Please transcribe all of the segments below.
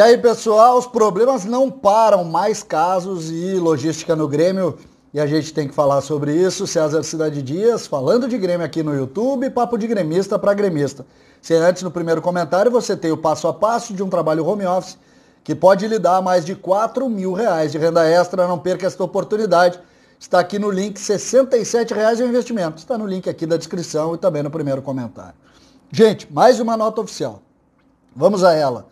E aí, pessoal, os problemas não param, mais casos e logística no Grêmio. E a gente tem que falar sobre isso. César Cidade Dias, falando de Grêmio aqui no YouTube, papo de gremista para gremista. Se antes no primeiro comentário você tem o passo a passo de um trabalho home office que pode lhe dar mais de 4 mil reais de renda extra, não perca esta oportunidade. Está aqui no link 67 reais é o investimento. Está no link aqui da descrição e também no primeiro comentário. Gente, mais uma nota oficial. Vamos a ela.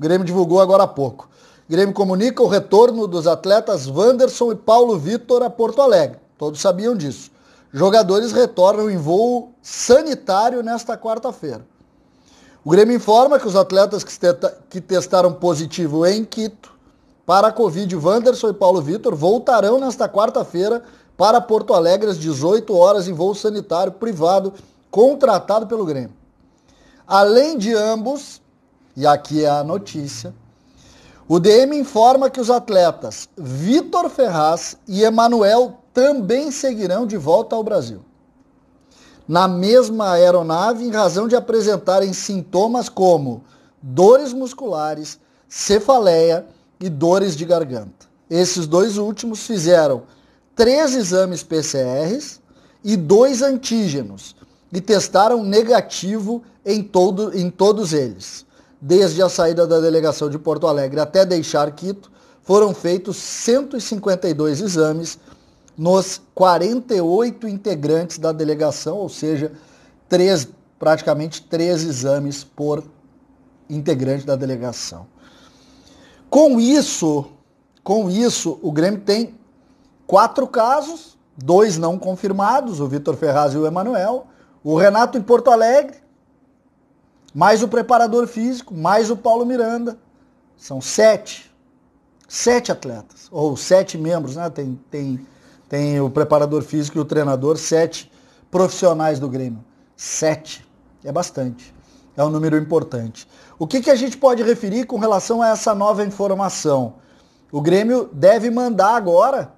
O Grêmio divulgou agora há pouco. O Grêmio comunica o retorno dos atletas Wanderson e Paulo Vitor a Porto Alegre. Todos sabiam disso. Jogadores retornam em voo sanitário nesta quarta-feira. O Grêmio informa que os atletas que testaram positivo em Quito para a Covid, Wanderson e Paulo Vitor voltarão nesta quarta-feira para Porto Alegre às 18 horas em voo sanitário privado contratado pelo Grêmio. Além de ambos, e aqui é a notícia, o DM informa que os atletas Vitor Ferraz e Emanuel também seguirão de volta ao Brasil. Na mesma aeronave, em razão de apresentarem sintomas como dores musculares, cefaleia e dores de garganta. Esses dois últimos fizeram três exames PCRs e dois antígenos e testaram negativo em, todo, em todos eles desde a saída da delegação de Porto Alegre até deixar Quito, foram feitos 152 exames nos 48 integrantes da delegação, ou seja, três, praticamente três exames por integrante da delegação. Com isso, com isso, o Grêmio tem quatro casos, dois não confirmados, o Vitor Ferraz e o Emanuel, o Renato em Porto Alegre, mais o preparador físico, mais o Paulo Miranda. São sete. Sete atletas, ou sete membros, né? Tem, tem, tem o preparador físico e o treinador, sete profissionais do Grêmio. Sete. É bastante. É um número importante. O que, que a gente pode referir com relação a essa nova informação? O Grêmio deve mandar agora,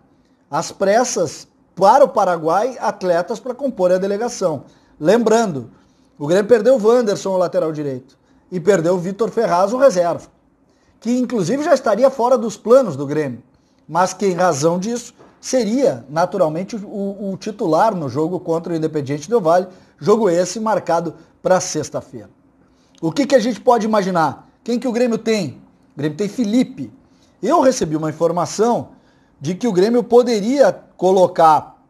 às pressas, para o Paraguai, atletas para compor a delegação. Lembrando, o Grêmio perdeu o Wanderson, o lateral direito, e perdeu o Vitor Ferraz, o reserva, que inclusive já estaria fora dos planos do Grêmio, mas que em razão disso seria naturalmente o, o titular no jogo contra o Independiente do Vale, jogo esse marcado para sexta-feira. O que, que a gente pode imaginar? Quem que o Grêmio tem? O Grêmio tem Felipe. Eu recebi uma informação de que o Grêmio poderia colocar,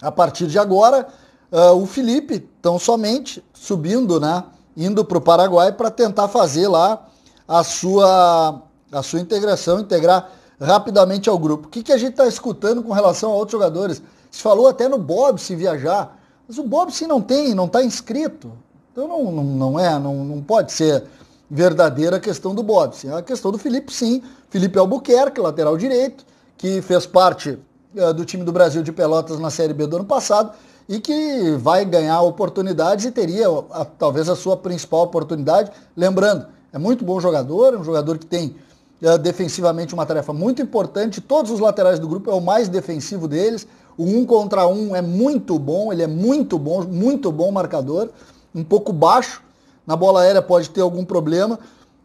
a partir de agora, uh, o Felipe, tão somente subindo, né, indo para o Paraguai para tentar fazer lá a sua, a sua integração, integrar rapidamente ao grupo. O que, que a gente está escutando com relação a outros jogadores? Se falou até no Bob se viajar, mas o Bob se não tem, não está inscrito. Então não, não, não é, não, não pode ser verdadeira a questão do Bob. É a questão do Felipe, sim. Felipe Albuquerque, lateral direito, que fez parte uh, do time do Brasil de Pelotas na Série B do ano passado e que vai ganhar oportunidades e teria a, talvez a sua principal oportunidade. Lembrando, é muito bom jogador, é um jogador que tem uh, defensivamente uma tarefa muito importante. Todos os laterais do grupo é o mais defensivo deles. O um contra um é muito bom, ele é muito bom, muito bom marcador, um pouco baixo. Na bola aérea pode ter algum problema,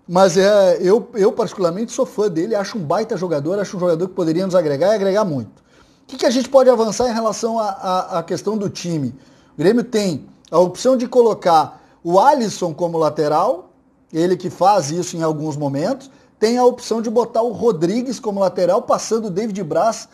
mas é, eu, eu particularmente sou fã dele, acho um baita jogador, acho um jogador que poderia nos agregar e agregar muito. O que, que a gente pode avançar em relação à questão do time? O Grêmio tem a opção de colocar o Alisson como lateral, ele que faz isso em alguns momentos, tem a opção de botar o Rodrigues como lateral, passando o David Braz uh,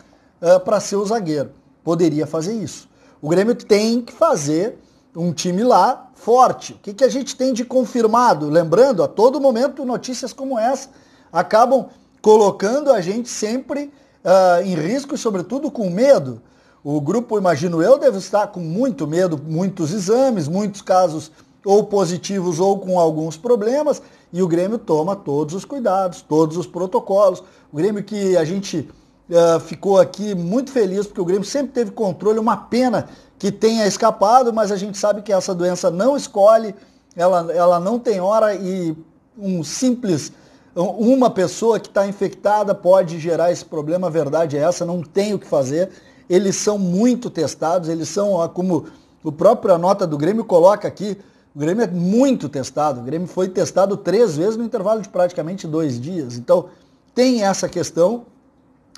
eh, para ser o zagueiro. Poderia fazer isso. O Grêmio tem que fazer um time lá forte. O que, que a gente tem de confirmado? Lembrando, a todo momento notícias como essa acabam colocando a gente sempre uh, ah, em risco e, sobretudo, com medo. O grupo, imagino eu, deve estar com muito medo, muitos exames, muitos casos ou positivos ou com alguns problemas, e o Grêmio toma todos os cuidados, todos os protocolos. O Grêmio que a gente uh, ficou aqui muito feliz, porque o Grêmio sempre teve controle, uma pena que tenha escapado, mas a gente sabe que essa doença não escolhe, ela, ela não tem hora e um simples uma pessoa que está infectada pode gerar esse problema, a verdade é essa, não tem o que fazer. Eles são muito testados, eles são, como o próprio a nota do Grêmio coloca aqui, o Grêmio é muito testado, o Grêmio foi testado três vezes no intervalo de praticamente dois dias. Então, tem essa questão,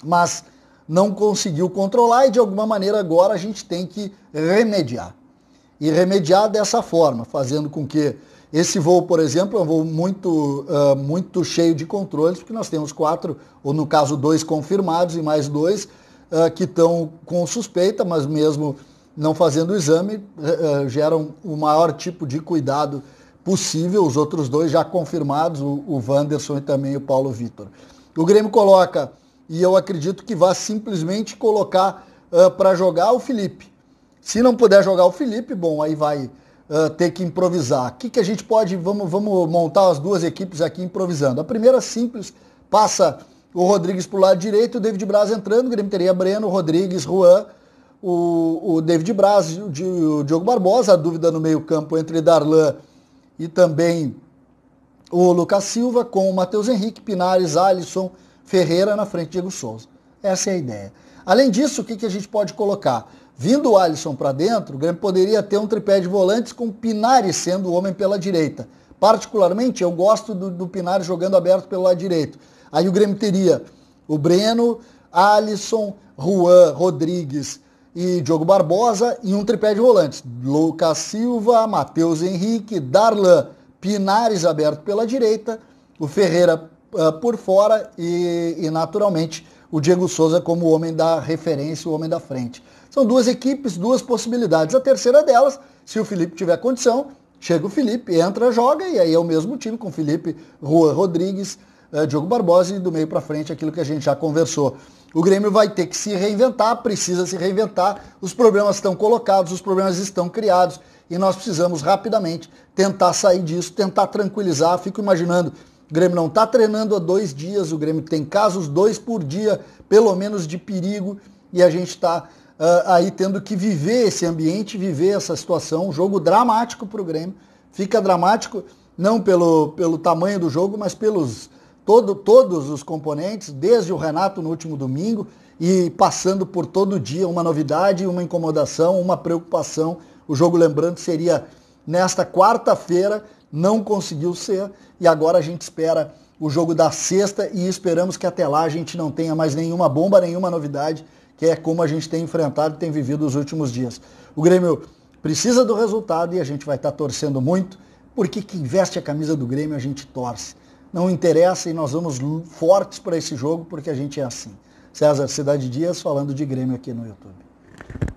mas não conseguiu controlar e de alguma maneira agora a gente tem que remediar. E remediar dessa forma, fazendo com que esse voo, por exemplo, é um voo muito, uh, muito cheio de controles, porque nós temos quatro, ou no caso dois confirmados e mais dois uh, que estão com suspeita, mas mesmo não fazendo o exame, uh, geram o maior tipo de cuidado possível. Os outros dois já confirmados, o, o Wanderson e também o Paulo Vitor. O Grêmio coloca, e eu acredito que vá simplesmente colocar ah, para jogar o Felipe. Se não puder jogar o Felipe, bom, aí vai uh, ter que improvisar. O que, que a gente pode, vamos, vamos montar as duas equipes aqui improvisando. A primeira simples, passa o Rodrigues para o lado direito, o David Braz entrando, o Grêmio teria Breno, Rodrigues, Juan, o, o David Braz, o, o Diogo Barbosa, a dúvida no meio campo entre Darlan e também o Lucas Silva, com o Matheus Henrique, Pinares, Alisson, Ferreira na frente, Diego Souza. Essa é a ideia. Além disso, o que, que a gente pode colocar? Vindo o Alisson para dentro, o Grêmio poderia ter um tripé de volantes com o Pinares sendo o homem pela direita. Particularmente, eu gosto do, do Pinares jogando aberto pelo lado direito. Aí o Grêmio teria o Breno, Alisson, Juan, Rodrigues e Diogo Barbosa e um tripé de volantes. Lucas Silva, Matheus Henrique, Darlan, Pinares aberto pela direita, o Ferreira uh, por fora e, e, naturalmente, o Diego Souza como o homem da referência, o homem da frente. São duas equipes, duas possibilidades. A terceira delas, se o Felipe tiver condição, chega o Felipe, entra, joga, e aí é o mesmo time com Felipe, Rua Rodrigues, eh, Diogo Barbosa e do meio para frente aquilo que a gente já conversou. O Grêmio vai ter que se reinventar, precisa se reinventar. Os problemas estão colocados, os problemas estão criados e nós precisamos rapidamente tentar sair disso, tentar tranquilizar. Fico imaginando, o Grêmio não está treinando há dois dias, o Grêmio tem casos dois por dia, pelo menos de perigo, e a gente está uh, aí tendo que viver esse ambiente, viver essa situação. Um jogo dramático para o Grêmio. Fica dramático não pelo, pelo tamanho do jogo, mas pelos todo, todos os componentes, desde o Renato no último domingo e passando por todo dia uma novidade, uma incomodação, uma preocupação. O jogo, lembrando, seria nesta quarta-feira, não conseguiu ser, e agora a gente espera o jogo da sexta e esperamos que até lá a gente não tenha mais nenhuma bomba, nenhuma novidade que é como a gente tem enfrentado e tem vivido os últimos dias. O Grêmio precisa do resultado e a gente vai estar tá torcendo muito, porque quem veste a camisa do Grêmio a gente torce. Não interessa e nós vamos fortes para esse jogo porque a gente é assim. César Cidade Dias falando de Grêmio aqui no YouTube.